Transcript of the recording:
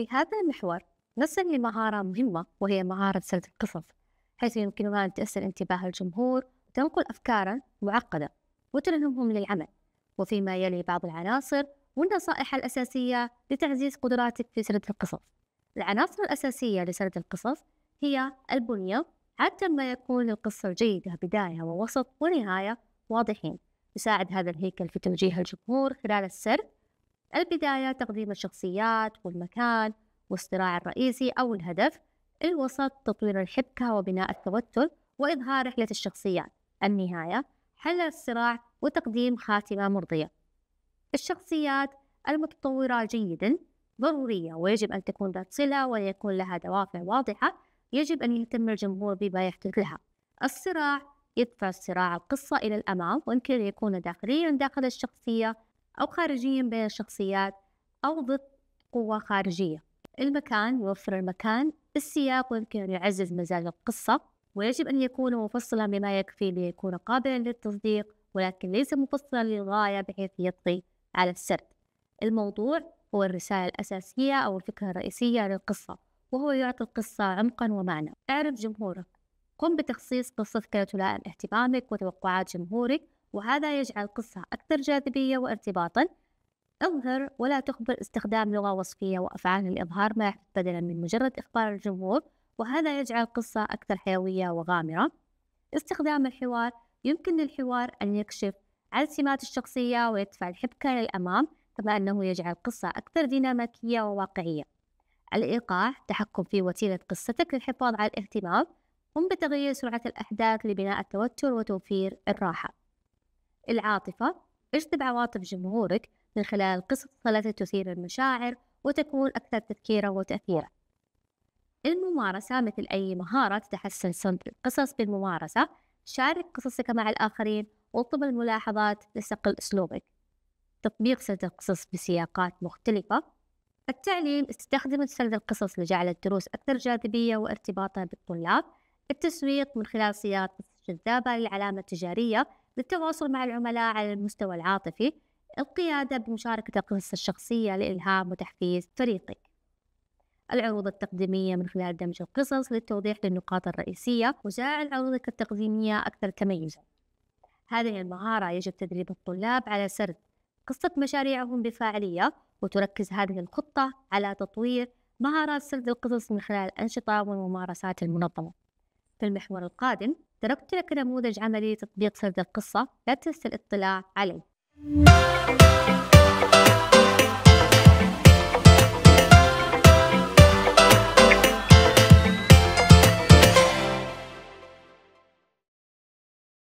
في هذا المحور نصل لمهارة مهمة وهي مهارة سرد القصص حيث يمكنها أن تأثر انتباه الجمهور وتنقل أفكارا معقدة وتلهمهم للعمل وفيما يلي بعض العناصر والنصائح الأساسية لتعزيز قدراتك في سرد القصص العناصر الأساسية لسرد القصص هي البنية عادة ما يكون للقصة الجيدة بداية ووسط ونهاية واضحين يساعد هذا الهيكل في توجيه الجمهور خلال السرد البداية تقديم الشخصيات والمكان والصراع الرئيسي أو الهدف الوسط تطوير الحبكة وبناء التوتر وإظهار رحلة الشخصيات النهاية حل الصراع وتقديم خاتمة مرضية الشخصيات المتطورة جيدا ضرورية ويجب أن تكون ذات صلة ويكون لها دوافع واضحة يجب أن يهتم الجمهور بما يحدث لها الصراع يدفع صراع القصة إلى الأمام ويمكن أن يكون داخليا داخل الشخصية أو خارجيا بين الشخصيات أو ضد قوة خارجية المكان يوفر المكان السياق يمكن أن يعزز مزاج القصة ويجب أن يكون مفصلا بما يكفي ليكون قابلا للتصديق ولكن ليس مفصلا للغاية بحيث يطغي على السرد الموضوع هو الرسالة الأساسية أو الفكرة الرئيسية للقصة وهو يعطي القصة عمقا ومعنى اعرف جمهورك قم بتخصيص قصتك لتلائم اهتمامك وتوقعات جمهورك وهذا يجعل القصة أكثر جاذبية وارتباطا اظهر ولا تخبر استخدام لغة وصفية وأفعال الإظهار ما بدلا من مجرد إخبار الجمهور وهذا يجعل القصة أكثر حيوية وغامرة استخدام الحوار يمكن للحوار أن يكشف عن سمات الشخصية ويدفع الحبكة للأمام كما أنه يجعل القصة أكثر ديناميكية وواقعية الإيقاع تحكم في وتيرة قصتك للحفاظ على الاهتمام قم بتغيير سرعة الأحداث لبناء التوتر وتوفير الراحة العاطفة اجذب عواطف جمهورك من خلال قصص التي تثير المشاعر وتكون أكثر تفكيرا وتأثيرا الممارسة مثل أي مهارة تتحسن صنف القصص بالممارسة شارك قصصك مع الآخرين واطلب الملاحظات لصقل أسلوبك تطبيق سرد القصص بسياقات مختلفة التعليم استخدم سرد القصص لجعل الدروس أكثر جاذبية وارتباطها بالطلاب التسويق من خلال صياغة جذابة للعلامة التجارية للتواصل مع العملاء على المستوى العاطفي القيادة بمشاركة القصة الشخصية لإلهام وتحفيز فريقك العروض التقديمية من خلال دمج القصص للتوضيح للنقاط الرئيسية وجعل عروضك التقديمية أكثر تميزا هذه المهارة يجب تدريب الطلاب على سرد قصة مشاريعهم بفاعلية وتركز هذه الخطة على تطوير مهارات سرد القصص من خلال الأنشطة والممارسات المنظمة في المحور القادم تركت لك نموذج عملي لتطبيق سرد القصة لا تنسى الاطلاع عليه